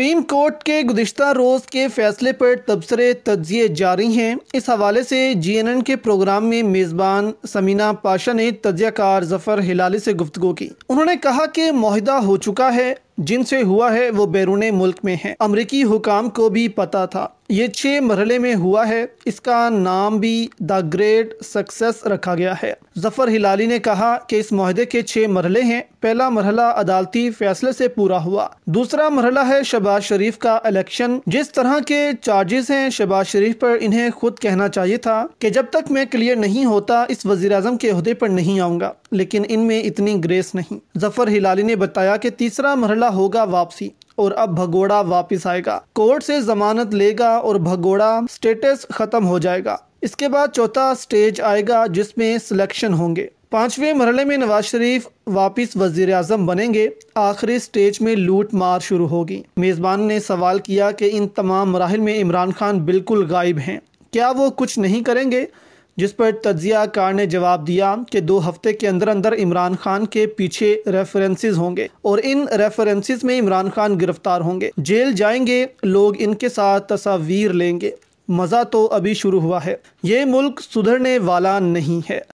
supreme court के गुजशत रोज़ के फैसले पर तबसरे तजिए जारी हैं इस हवाले से जी एन एन के प्रोग्राम में मेज़बान समीना पाशा ने तजियाकार जफ़र हिलाली से गुफ्तु की उन्होंने कहा कि माहिदा हो चुका है जिनसे हुआ है वो बैरून मुल्क में है अमरीकी हुकाम को भी पता था ये छः मरहले में हुआ है इसका नाम भी द ग्रेट सक्सेस रखा गया है जफ़र हिलाली ने कहा कि इस माहे के छः मरहले हैं पहला मरहला अदालती फैसले से पूरा हुआ दूसरा मरहला है शहबाज शरीफ का इलेक्शन जिस तरह के चार्जेस हैं शहबाज शरीफ पर इन्हें खुद कहना चाहिए था कि जब तक मैं क्लियर नहीं होता इस वजीर अजम के अहदे पर नहीं आऊँगा लेकिन इनमें इतनी ग्रेस नहीं जफ़र हिलाली ने बताया कि तीसरा मरहला होगा वापसी और अब भगोड़ा वापस आएगा कोर्ट से जमानत लेगा और भगोड़ा स्टेटस खत्म हो जाएगा इसके बाद चौथा स्टेज आएगा जिसमें सिलेक्शन होंगे पांचवें मरहले में नवाज शरीफ वापस वजीर आजम बनेंगे आखिरी स्टेज में लूट मार शुरू होगी मेज़बान ने सवाल किया कि इन तमाम मराहल में इमरान खान बिल्कुल गायब हैं क्या वो कुछ नहीं करेंगे जिस पर तजिया कार ने जवाब दिया कि दो हफ्ते के अंदर अंदर इमरान खान के पीछे रेफरेंसेज होंगे और इन रेफरेंसेज में इमरान खान गिरफ्तार होंगे जेल जाएंगे लोग इनके साथ तस्वीर लेंगे मज़ा तो अभी शुरू हुआ है ये मुल्क सुधरने वाला नहीं है